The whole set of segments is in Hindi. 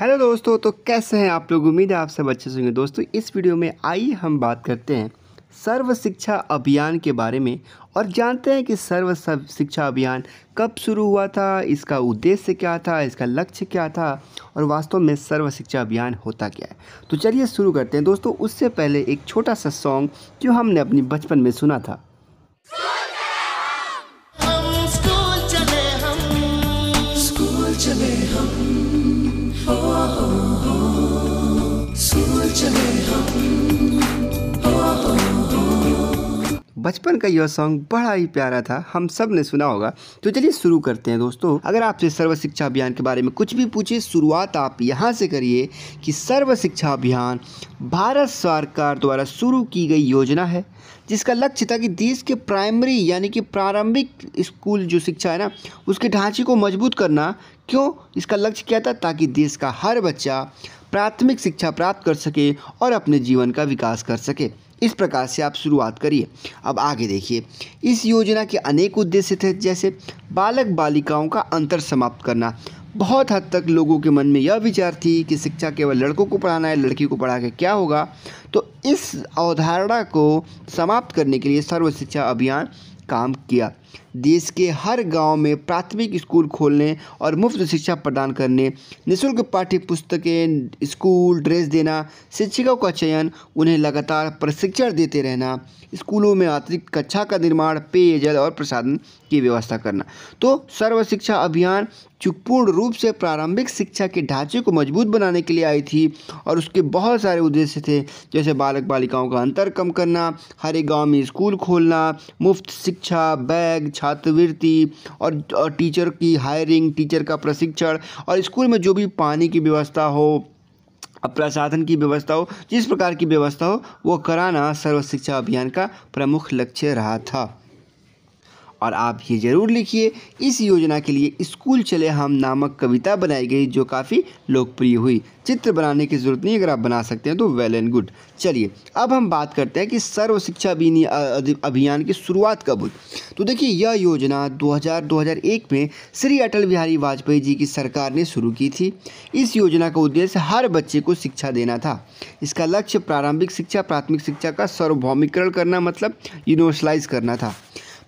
हेलो दोस्तों तो कैसे हैं आप लोग उम्मीद है आप सब अच्छे से होंगे दोस्तों इस वीडियो में आइए हम बात करते हैं सर्व शिक्षा अभियान के बारे में और जानते हैं कि सर्व शिक्षा अभियान कब शुरू हुआ था इसका उद्देश्य क्या था इसका लक्ष्य क्या था और वास्तव में सर्व शिक्षा अभियान होता क्या है तो चलिए शुरू करते हैं दोस्तों उससे पहले एक छोटा सा सॉन्ग जो हमने अपनी बचपन में सुना था बचपन का यह सॉन्ग बड़ा ही प्यारा था हम सब ने सुना होगा तो चलिए शुरू करते हैं दोस्तों अगर आपसे सर्व शिक्षा अभियान के बारे में कुछ भी पूछे शुरुआत आप यहाँ से करिए कि सर्व शिक्षा अभियान भारत सरकार द्वारा शुरू की गई योजना है जिसका लक्ष्य था कि देश के प्राइमरी यानी कि प्रारंभिक स्कूल जो शिक्षा है ना उसके ढांचे को मजबूत करना क्यों इसका लक्ष्य क्या था ताकि देश का हर बच्चा प्राथमिक शिक्षा प्राप्त कर सके और अपने जीवन का विकास कर सके इस प्रकार से आप शुरुआत करिए अब आगे देखिए इस योजना के अनेक उद्देश्य थे जैसे बालक बालिकाओं का अंतर समाप्त करना बहुत हद तक लोगों के मन में यह विचार थी कि शिक्षा केवल लड़कों को पढ़ाना है लड़की को पढ़ा के क्या होगा तो इस अवधारणा को समाप्त करने के लिए सर्व शिक्षा अभियान काम किया देश के हर गांव में प्राथमिक स्कूल खोलने और मुफ्त शिक्षा प्रदान करने निःशुल्क पाठ्य पुस्तकें स्कूल ड्रेस देना शिक्षकों का चयन उन्हें लगातार प्रशिक्षण देते रहना स्कूलों में अतिरिक्त कक्षा का निर्माण पेयजल और प्रसाधन की व्यवस्था करना तो सर्व शिक्षा अभियान जो पूर्ण रूप से प्रारंभिक शिक्षा के ढांचे को मजबूत बनाने के लिए आई थी और उसके बहुत सारे उद्देश्य थे जैसे बालक बालिकाओं का अंतर कम करना हर एक गाँव में स्कूल खोलना मुफ्त शिक्षा बैग बैग छात्रवृत्ति और, और टीचर की हायरिंग टीचर का प्रशिक्षण और स्कूल में जो भी पानी की व्यवस्था हो प्रसाधन की व्यवस्था हो जिस प्रकार की व्यवस्था हो वो कराना सर्व शिक्षा अभियान का प्रमुख लक्ष्य रहा था और आप ये ज़रूर लिखिए इस योजना के लिए स्कूल चले हम नामक कविता बनाई गई जो काफ़ी लोकप्रिय हुई चित्र बनाने की ज़रूरत नहीं अगर आप बना सकते हैं तो वेल एंड गुड चलिए अब हम बात करते हैं कि सर्व शिक्षा अभियान की शुरुआत कब हुई तो देखिए यह योजना 2000-2001 में श्री अटल बिहारी वाजपेयी जी की सरकार ने शुरू की थी इस योजना का उद्देश्य हर बच्चे को शिक्षा देना था इसका लक्ष्य प्रारंभिक शिक्षा प्राथमिक शिक्षा का सार्वभौमिकरण करना मतलब यूनिवर्सलाइज करना था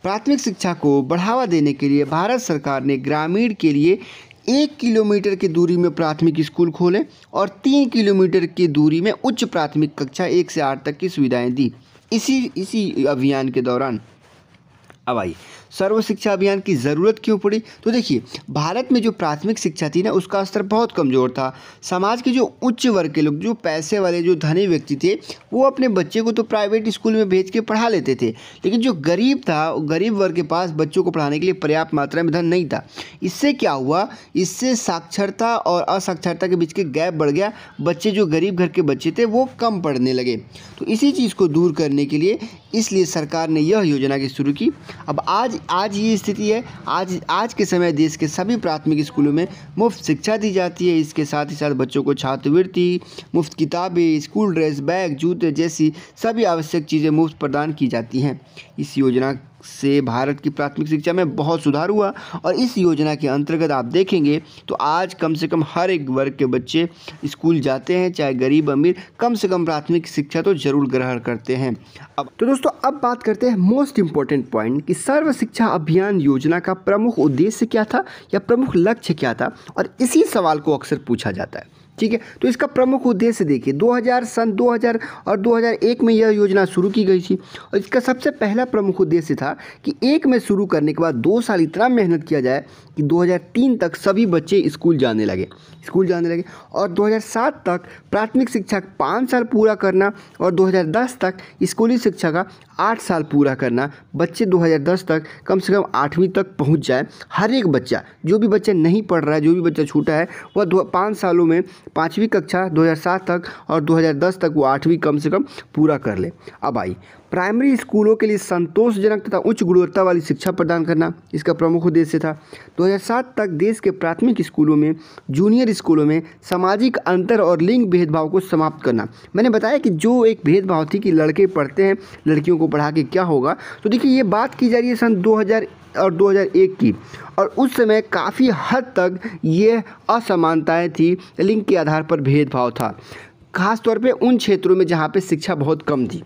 प्राथमिक शिक्षा को बढ़ावा देने के लिए भारत सरकार ने ग्रामीण के लिए एक किलोमीटर की दूरी में प्राथमिक स्कूल खोले और तीन किलोमीटर की दूरी में उच्च प्राथमिक कक्षा एक से आठ तक की सुविधाएं दी इसी इसी अभियान के दौरान अब आइए सर्व शिक्षा अभियान की ज़रूरत क्यों पड़ी तो देखिए भारत में जो प्राथमिक शिक्षा थी ना उसका स्तर बहुत कमज़ोर था समाज के जो उच्च वर्ग के लोग जो पैसे वाले जो धनी व्यक्ति थे वो अपने बच्चे को तो प्राइवेट स्कूल में भेज के पढ़ा लेते थे लेकिन जो गरीब था गरीब वर्ग के पास बच्चों को पढ़ाने के लिए पर्याप्त मात्रा में धन नहीं था इससे क्या हुआ इससे साक्षरता और असाक्षरता के बीच के गैप बढ़ गया बच्चे जो गरीब घर के बच्चे थे वो कम पढ़ने लगे तो इसी चीज़ को दूर करने के लिए इसलिए सरकार ने यह योजना की शुरू की अब आज आज ये स्थिति है आज आज के समय देश के सभी प्राथमिक स्कूलों में मुफ्त शिक्षा दी जाती है इसके साथ ही साथ बच्चों को छात्रवृत्ति मुफ्त किताबें स्कूल ड्रेस बैग जूते जैसी सभी आवश्यक चीज़ें मुफ्त प्रदान की जाती हैं इस योजना से भारत की प्राथमिक शिक्षा में बहुत सुधार हुआ और इस योजना के अंतर्गत आप देखेंगे तो आज कम से कम हर एक वर्ग के बच्चे स्कूल जाते हैं चाहे गरीब अमीर कम से कम प्राथमिक शिक्षा तो जरूर ग्रहण करते हैं अब तो दोस्तों अब बात करते हैं मोस्ट इम्पॉर्टेंट पॉइंट कि सर्व शिक्षा अभियान योजना का प्रमुख उद्देश्य क्या था या प्रमुख लक्ष्य क्या था और इसी सवाल को अक्सर पूछा जाता है ठीक है तो इसका प्रमुख उद्देश्य देखिए 2000 सन 2000 और 2001 में यह योजना शुरू की गई थी और इसका सबसे पहला प्रमुख उद्देश्य था कि एक में शुरू करने के बाद दो साल इतना मेहनत किया जाए कि 2003 तक सभी बच्चे स्कूल जाने लगे स्कूल जाने लगे और 2007 तक प्राथमिक शिक्षा पाँच साल पूरा करना और 2010 तक स्कूली शिक्षा का आठ साल पूरा करना बच्चे 2010 तक कम से कम आठवीं तक पहुंच जाए हर एक बच्चा जो भी बच्चा नहीं पढ़ रहा है जो भी बच्चा छूटा है वह पाँच सालों में पाँचवीं कक्षा 2007 तक और 2010 तक वो आठवीं कम से कम पूरा कर ले अब आई प्राइमरी स्कूलों के लिए संतोषजनक तथा उच्च गुणवत्ता वाली शिक्षा प्रदान करना इसका प्रमुख उद्देश्य था 2007 तक देश के प्राथमिक स्कूलों में जूनियर स्कूलों में सामाजिक अंतर और लिंग भेदभाव को समाप्त करना मैंने बताया कि जो एक भेदभाव थी कि लड़के पढ़ते हैं लड़कियों को पढ़ा के क्या होगा तो देखिए ये बात की जा रही है सन 2000 और 2001 की और उस समय काफ़ी हद तक ये असमानताएं थी लिंग के आधार पर भेदभाव था खासतौर पे उन क्षेत्रों में जहाँ पे शिक्षा बहुत कम थी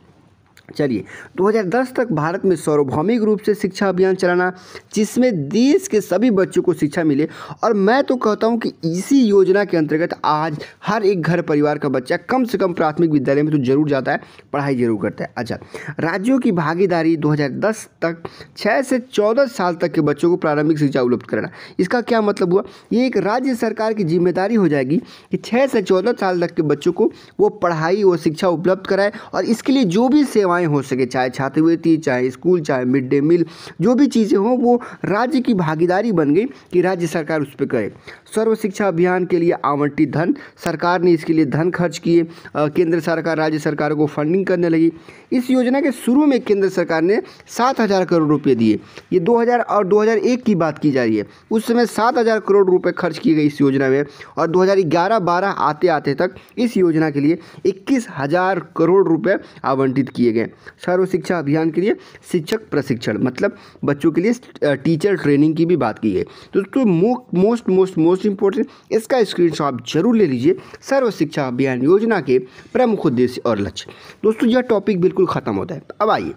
चलिए 2010 तक भारत में सार्वभौमिक रूप से शिक्षा अभियान चलाना जिसमें देश के सभी बच्चों को शिक्षा मिले और मैं तो कहता हूँ कि इसी योजना के अंतर्गत आज हर एक घर परिवार का बच्चा कम से कम प्राथमिक विद्यालय में तो जरूर जाता है पढ़ाई जरूर करता है अच्छा राज्यों की भागीदारी 2010 तक 6 से 14 साल तक के बच्चों को प्रारंभिक शिक्षा उपलब्ध कराना इसका क्या मतलब हुआ ये एक राज्य सरकार की जिम्मेदारी हो जाएगी कि छः से चौदह साल तक के बच्चों को वो पढ़ाई व शिक्षा उपलब्ध कराए और इसके लिए जो भी सेवा सेवाएं हो सके चाहे छात्रवृत्ति चाहे स्कूल चाहे मिड डे मील जो भी चीज़ें हों वो राज्य की भागीदारी बन गई कि राज्य सरकार उस पर करे सर्व शिक्षा अभियान के लिए आवंटित धन सरकार ने इसके लिए धन खर्च किए केंद्र सरकार राज्य सरकार को फंडिंग करने लगी इस योजना के शुरू में केंद्र सरकार ने सात हज़ार करोड़ रुपये दिए ये दो और दो की बात की जा रही है उस समय सात हज़ार करोड़ रुपये खर्च किए गए इस योजना में और दो हज़ार आते आते तक इस योजना के लिए इक्कीस हज़ार करोड़ रुपये आवंटित किए गए लिए सर्व शिक्षा अभियान के लिए शिक्षक प्रशिक्षण मतलब बच्चों के लिए टीचर ट्रेनिंग की भी बात की है दोस्तों मोस्ट मोस्ट मोस्ट इंपॉर्टेंट इसका स्क्रीनशॉट जरूर ले लीजिए सर्व शिक्षा अभियान योजना के प्रमुख उद्देश्य और लक्ष्य दोस्तों यह टॉपिक बिल्कुल ख़त्म होता है अब आइए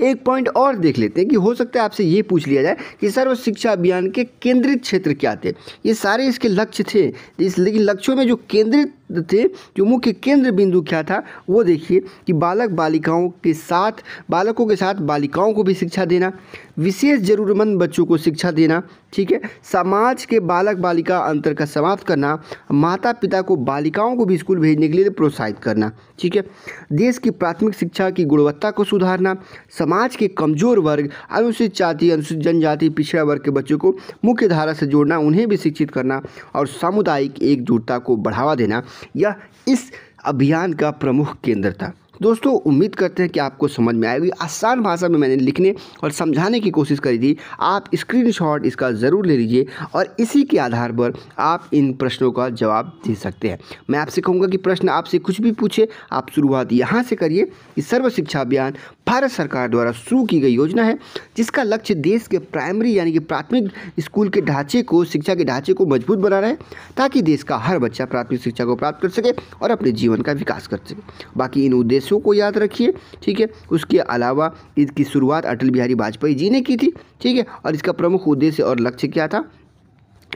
एक पॉइंट और देख लेते हैं कि हो सकता है आपसे ये पूछ लिया जाए कि सर्व शिक्षा अभियान के केंद्रित क्षेत्र क्या थे ये सारे इसके लक्ष्य थे इस लेकिन लक्ष्यों में जो केंद्रित थे जो मुख्य केंद्र बिंदु क्या था वो देखिए कि बालक बालिकाओं के साथ बालकों के साथ बालिकाओं को भी शिक्षा देना विशेष जरूरतमंद बच्चों को शिक्षा देना ठीक है समाज के बालक बालिका अंतर का समाप्त करना माता पिता को बालिकाओं को भी स्कूल भेजने के लिए प्रोत्साहित करना ठीक है देश की प्राथमिक शिक्षा की गुणवत्ता को सुधारना समाज के कमजोर वर्ग अनुसूचित जाति अनुसूचित जनजाति पिछड़ा वर्ग के बच्चों को मुख्य धारा से जोड़ना उन्हें भी शिक्षित करना और सामुदायिक एकजुटता को बढ़ावा देना यह इस अभियान का प्रमुख केंद्र था दोस्तों उम्मीद करते हैं कि आपको समझ में आएगी आसान भाषा में मैंने लिखने और समझाने की कोशिश करी थी आप स्क्रीनशॉट इसका ज़रूर ले लीजिए और इसी के आधार पर आप इन प्रश्नों का जवाब दे सकते हैं मैं आपसे कहूँगा कि प्रश्न आपसे कुछ भी पूछे आप शुरुआत यहाँ से करिए कि सर्व शिक्षा अभियान भारत सरकार द्वारा शुरू की गई योजना है जिसका लक्ष्य देश के प्राइमरी यानी कि प्राथमिक स्कूल के ढांचे को शिक्षा के ढांचे को मजबूत बनाना है ताकि देश का हर बच्चा प्राथमिक शिक्षा को प्राप्त कर सके और अपने जीवन का विकास कर सके बाकी इन उद्देश्यों को याद रखिए ठीक है उसके अलावा इसकी शुरुआत अटल बिहारी वाजपेयी जी ने की थी ठीक है और इसका प्रमुख उद्देश्य और लक्ष्य क्या था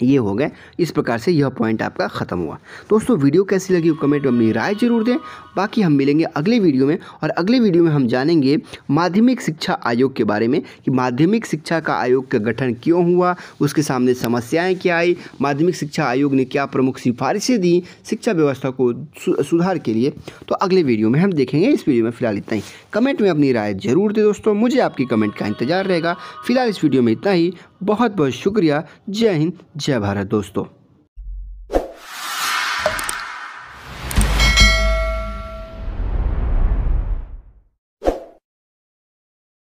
ये हो गए इस प्रकार से यह पॉइंट आपका ख़त्म हुआ दोस्तों वीडियो कैसी लगी कमेंट में अपनी राय जरूर दें बाकी हम मिलेंगे अगले वीडियो में और अगले वीडियो में हम जानेंगे माध्यमिक शिक्षा आयोग के बारे में कि माध्यमिक शिक्षा का आयोग का गठन क्यों हुआ उसके सामने समस्याएं क्या आई माध्यमिक शिक्षा आयोग ने क्या प्रमुख सिफारिशें दी शिक्षा व्यवस्था को सुधार के लिए तो अगले वीडियो में हम देखेंगे इस वीडियो में फिलहाल इतना ही कमेंट में अपनी राय जरूर दें दोस्तों मुझे आपकी कमेंट का इंतजार रहेगा फिलहाल इस वीडियो में इतना ही बहुत बहुत शुक्रिया जय हिंद जय भारत दोस्तों